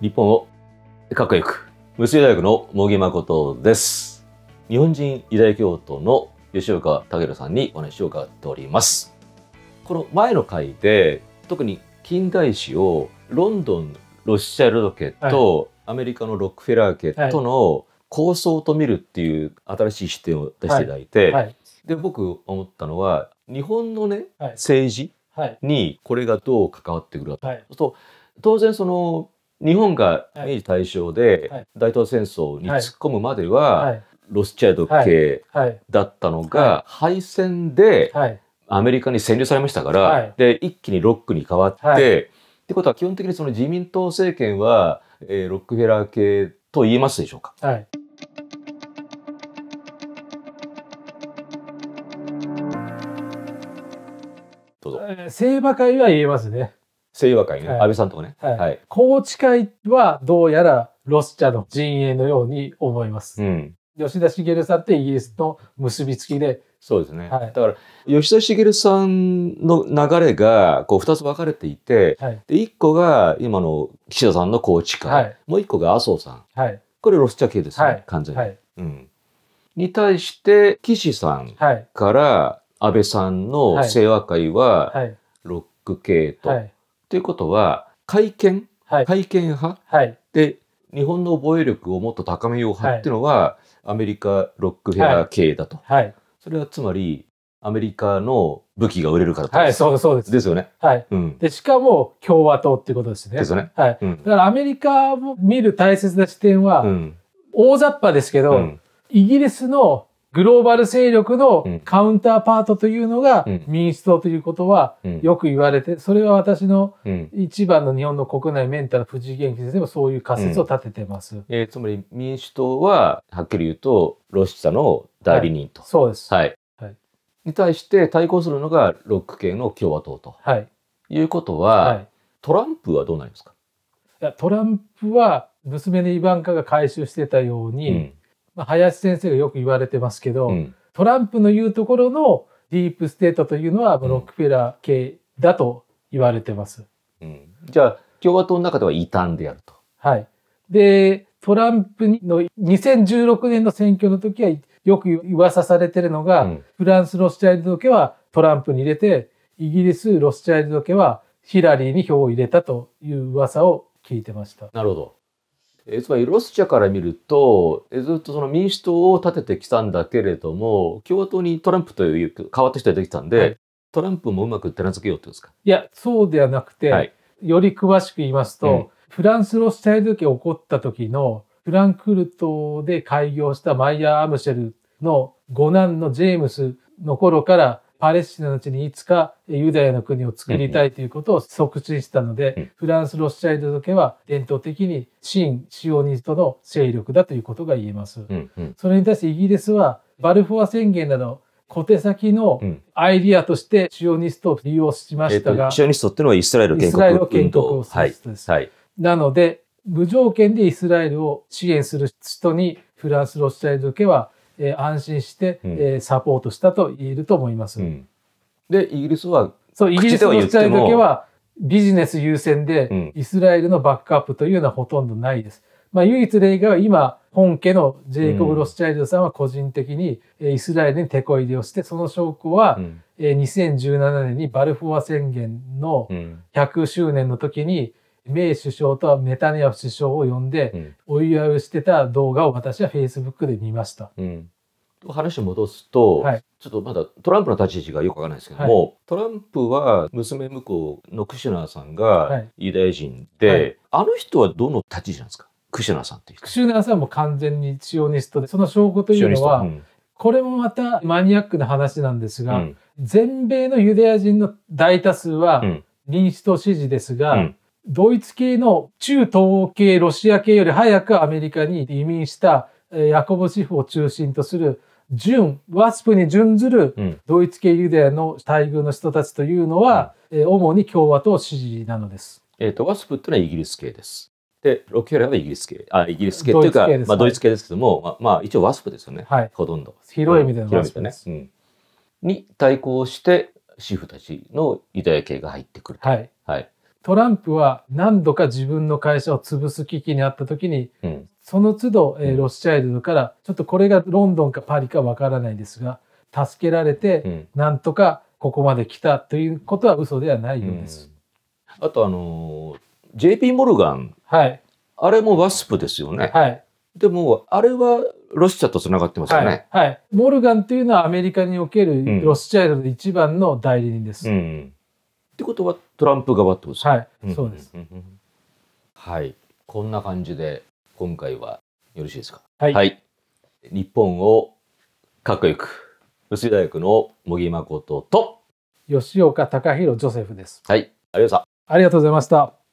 日本をかっこよく無大学の茂木誠です日本人ユダヤ教徒の吉岡武さんにお話を伺っておりますこの前の回で特に近代史をロンドンロッシャルド家と、アメリカのロックフェラー家との構想と見るっていう新しい視点を出していただいて、で僕思ったのは日本のね、政治にこれがどう関わってくるかと、と当然その日本が明治大正で大東戦争に突っ込むまでは、ロスチャイド系だったのが、敗戦でアメリカに占領されましたから、で一気にロックに変わって、ってことは基本的にその自民党政権は、えロックフェラー系と言えますでしょうか、はい、どうぞ、えー、聖馬会は言えますね清和会ね、はい、安倍さんとかね、はい。はい。宏池会はどうやらロスチャの陣営のように思います。うん。吉田茂さんってイギリスと結びつきで、そうですね、はい、だから吉田茂さんの流れがこう二つ分かれていて、はい、で一個が今の岸田さんの宏池会、はい、もう一個が麻生さん、はい。これロスチャ系ですね、完全に、はい。うん。に対して岸さんから安倍さんの清和会はロック系と。はいということは、改憲、はい、改憲派、はい、で、日本の防衛力をもっと高めよう派っていうのは、アメリカロックフェラー系だと。はい、それはつまり、アメリカの武器が売れるからはい、そうそうです。ですよね。はい。うん、で、しかも共和党っていうことですね。ですよね。はい。うん、だからアメリカを見る大切な視点は、うん、大雑把ですけど、イギリスのグローバル勢力のカウンターパートというのが民主党ということはよく言われて、それは私の一番の日本の国内メンタル藤井元気先生もそういう仮説を立ててます。うん、えー、つまり民主党ははっきり言うとロシアの代理人と、はい。そうです。はい。はい、に対して対抗するのがロック系の共和党と。はい。いうことは、はい、トランプはどうなりますかいやトランプは娘のイバンカが回収してたように、うんまあ、林先生がよく言われてますけど、うん、トランプの言うところのディープステートというのはロックフェラー系だと言われてます。うん、じゃあ共和党の中では異端であると。はい。で、トランプの2016年の選挙の時はよく噂されてるのが、うん、フランス・ロスチャイルド家はトランプに入れて、イギリス・ロスチャイルド家はヒラリーに票を入れたという噂を聞いてました。なるほど。えつまりロシアから見ると、えずっとその民主党を立ててきたんだけれども、共和党にトランプという変わった人ができたんで、はい、トランプもうまく手なずけようってことですかいや、そうではなくて、はい、より詳しく言いますと、うん、フランス・ロスチャイル起こった時の、フランクルトで開業したマイヤー・アムシェルの五男のジェームスの頃から、パレスチナの地にいつかユダヤの国を作りたいということを促進したので、フランス・ロシアャイルド家は伝統的に新シオニストの勢力だということが言えます。それに対してイギリスはバルフォア宣言など小手先のアイディアとしてシオニストを利用しましたが、シオニストっていうのはイスラエル建国をする人です、はいはい、なので無条件でイスラエルを支援する人にフランス・ロシアャイルド家はえー、安心して、うん、えー、サポートしたと言えると思います。うん、で、イギリスはそう、イギリスの時代だけはビジネス優先で、イスラエルのバックアップというのはほとんどないです。まあ、唯一例外は今、本家のジェイコブ・ロスチャイルドさんは個人的にイスラエルに手こ入れをして、その証拠は、2017年にバルフォア宣言の100周年の時に、メイ首相とネタニヤフ首相を呼んで、お祝いをしてた動画を私はフェイスブックで見ました。うん話を戻すと、はい、ちょっとまだトランプの立ち位置がよくわからないですけども、はい、トランプは娘向こうのクシュナーさんがユダヤ人で、はい、あの人はどの立ち位置なんですかクシュナーさんっていうクシュナーさんも完全にシオニストでその証拠というのは、うん、これもまたマニアックな話なんですが、うん、全米のユダヤ人の大多数は民主党支持ですが、うんドイツ系の中東欧系、ロシア系より早くアメリカに移民したヤコブ・シフを中心とする準、ワスプに準ずるドイツ系ユダヤの待遇の人たちというのは、うん、主に共和党支持なのです。えっ、ー、と、ワスプってのはイギリス系です。で、ロケラはイギリス系。あ、イギリス系というか、まあ、ドイツ系ですけども、はい、まあ、一応ワスプですよね。はい。ほとんど。広い意味でのワスプです。ね、うん、に対抗して、シフたちのユダヤ系が入ってくる。はい。はい。トランプは何度か自分の会社を潰す危機にあった時に、うん、その都度、えー、ロスチャイルドからちょっとこれがロンドンかパリかわからないですが助けられて、うん、なんとかここまで来たということは嘘ではないようです。うん、あとあのー、JP モルガン、はい、あれもワスプですよね。はい、でもあれはロシアとつがってますよね、はい、はい。モルガンというのはアメリカにおけるロスチャイルドの一番の代理人です。うんってことはトランプ側ってことですか、はい、そうです、はいこんな感じで今回はよろしいですか、はい、はい、日本をかっこく吉井大学の茂木誠と吉岡隆弘ジョセフですはいありがとうございましたありがとうございました